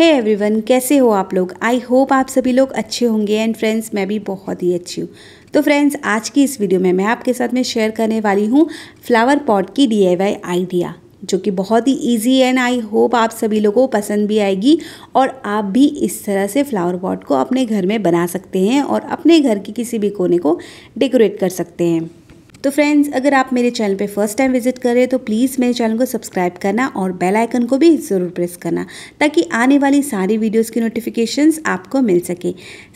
है hey everyone कैसे हो आप लोग आई होप आप सभी लोग अच्छे होंगे एंड फ्रेंड्स मैं भी बहुत ही अच्छी हूँ तो फ्रेंड्स आज की इस वीडियो में मैं आपके साथ में शेयर करने वाली हूँ फ्लावर पॉट की डी आइडिया जो कि बहुत ही इजी एंड आई होप आप सभी लोगों को पसंद भी आएगी और आप भी इस तरह से फ्लावर पॉट को अपने घर में बना सकते हैं और अपने घर के किसी भी कोने को डेकोरेट कर सकते हैं तो फ्रेंड्स अगर आप मेरे चैनल पे फर्स्ट टाइम विजिट कर हैं तो प्लीज़ मेरे चैनल को सब्सक्राइब करना और बेल आइकन को भी ज़रूर प्रेस करना ताकि आने वाली सारी वीडियोस की नोटिफिकेशंस आपको मिल सके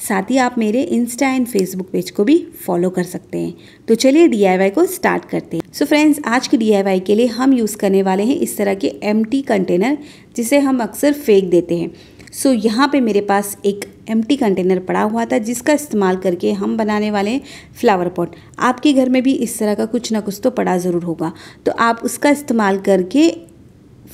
साथ ही आप मेरे इंस्टा एंड फेसबुक पेज को भी फॉलो कर सकते हैं तो चलिए डी को स्टार्ट करते हैं सो so फ्रेंड्स आज की डी के लिए हम यूज़ करने वाले हैं इस तरह के एम कंटेनर जिसे हम अक्सर फेंक देते हैं सो so, यहाँ पे मेरे पास एक एम कंटेनर पड़ा हुआ था जिसका इस्तेमाल करके हम बनाने वाले फ्लावर पॉट आपके घर में भी इस तरह का कुछ ना कुछ तो पड़ा ज़रूर होगा तो आप उसका इस्तेमाल करके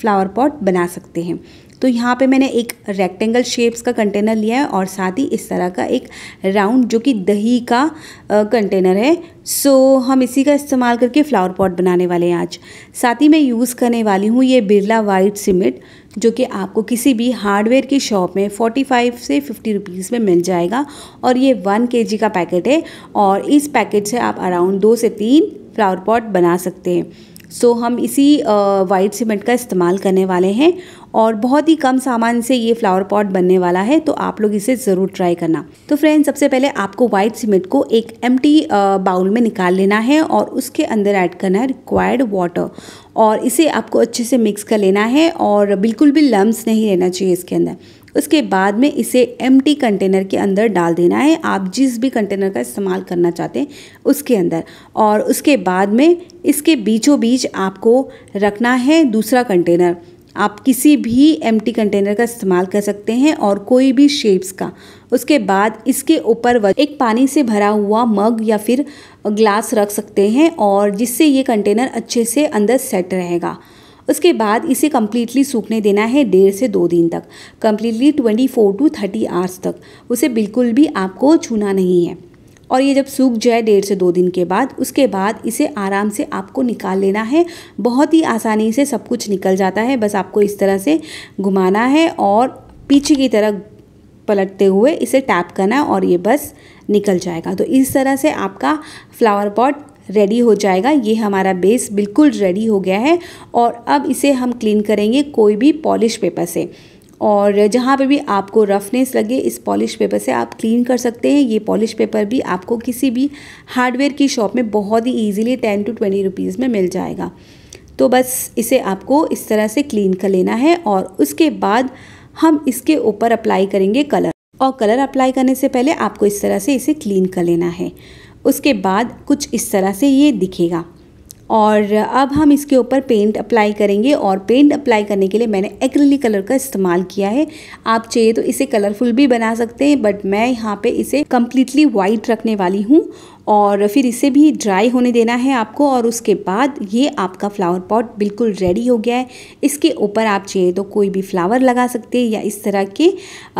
फ्लावर पॉट बना सकते हैं तो यहाँ पे मैंने एक रेक्टेंगल शेप्स का कंटेनर लिया है और साथ ही इस तरह का एक राउंड जो कि दही का कंटेनर है सो so, हम इसी का इस्तेमाल करके फ्लावर पॉट बनाने वाले हैं आज साथ ही मैं यूज़ करने वाली हूँ ये बिरला वाइट सीमेंट जो कि आपको किसी भी हार्डवेयर की शॉप में 45 से 50 रुपीज़ में मिल जाएगा और ये वन के का पैकेट है और इस पैकेट से आप अराउंड दो से तीन फ्लावर पॉट बना सकते हैं सो so, हम इसी वाइट सीमेंट का इस्तेमाल करने वाले हैं और बहुत ही कम सामान से ये फ्लावर पॉट बनने वाला है तो आप लोग इसे ज़रूर ट्राई करना तो फ्रेंड सबसे पहले आपको वाइट सीमेंट को एक एम बाउल में निकाल लेना है और उसके अंदर ऐड करना है रिक्वायर्ड वाटर और इसे आपको अच्छे से मिक्स कर लेना है और बिल्कुल भी लम्ब नहीं रहना चाहिए इसके अंदर उसके बाद में इसे एम कंटेनर के अंदर डाल देना है आप जिस भी कंटेनर का इस्तेमाल करना चाहते हैं उसके अंदर और उसके बाद में इसके बीचों बीच आपको रखना है दूसरा कंटेनर आप किसी भी एम कंटेनर का इस्तेमाल कर सकते हैं और कोई भी शेप्स का उसके बाद इसके ऊपर एक पानी से भरा हुआ मग या फिर ग्लास रख सकते हैं और जिससे ये कंटेनर अच्छे से अंदर सेट रहेगा उसके बाद इसे कम्प्लीटली सूखने देना है डेढ़ से दो दिन तक कम्प्लीटली 24 टू 30 आवर्स तक उसे बिल्कुल भी आपको छूना नहीं है और ये जब सूख जाए डेढ़ से दो दिन के बाद उसके बाद इसे आराम से आपको निकाल लेना है बहुत ही आसानी से सब कुछ निकल जाता है बस आपको इस तरह से घुमाना है और पीछे की तरफ पलटते हुए इसे टैप करना और ये बस निकल जाएगा तो इस तरह से आपका फ्लावर पॉट रेडी हो जाएगा ये हमारा बेस बिल्कुल रेडी हो गया है और अब इसे हम क्लीन करेंगे कोई भी पॉलिश पेपर से और जहाँ पे भी आपको रफनेस लगे इस पॉलिश पेपर से आप क्लीन कर सकते हैं ये पॉलिश पेपर भी आपको किसी भी हार्डवेयर की शॉप में बहुत ही easily ten to twenty rupees में मिल जाएगा तो बस इसे आपको इस तरह से क्लीन कर लेना है और उसके बाद हम इसके ऊपर अप्लाई करेंगे कलर और कलर अप्लाई करने से पहले आपको इस तरह से इसे क्लीन कर लेना है उसके बाद कुछ इस तरह से ये दिखेगा और अब हम इसके ऊपर पेंट अप्लाई करेंगे और पेंट अप्लाई करने के लिए मैंने एक्रेलिक कलर का इस्तेमाल किया है आप चाहिए तो इसे कलरफुल भी बना सकते हैं बट मैं यहाँ पे इसे कम्प्लीटली वाइट रखने वाली हूँ और फिर इसे भी ड्राई होने देना है आपको और उसके बाद ये आपका फ्लावर पॉट बिल्कुल रेडी हो गया है इसके ऊपर आप चाहिए तो कोई भी फ्लावर लगा सकते हैं या इस तरह के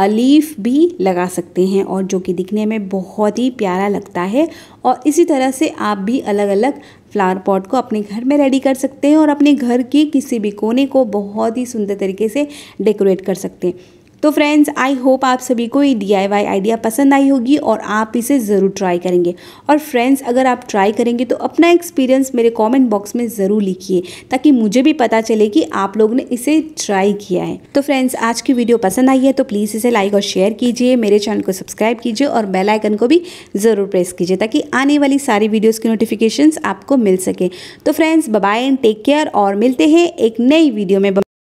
लीफ भी लगा सकते हैं और जो कि दिखने में बहुत ही प्यारा लगता है और इसी तरह से आप भी अलग अलग फ्लावर पॉट को अपने घर में रेडी कर सकते हैं और अपने घर के किसी भी कोने को बहुत ही सुंदर तरीके से डेकोरेट कर सकते हैं तो फ्रेंड्स आई होप आप सभी को ये डी आई वाई आइडिया पसंद आई होगी और आप इसे ज़रूर ट्राई करेंगे और फ्रेंड्स अगर आप ट्राई करेंगे तो अपना एक्सपीरियंस मेरे कमेंट बॉक्स में ज़रूर लिखिए ताकि मुझे भी पता चले कि आप लोग ने इसे ट्राई किया है तो फ्रेंड्स आज की वीडियो पसंद आई है तो प्लीज़ इसे लाइक और शेयर कीजिए मेरे चैनल को सब्सक्राइब कीजिए और बेलाइकन को भी ज़रूर प्रेस कीजिए ताकि आने वाली सारी वीडियोज़ की नोटिफिकेशन आपको मिल सके तो friends bye and take care और मिलते हैं एक नई वीडियो में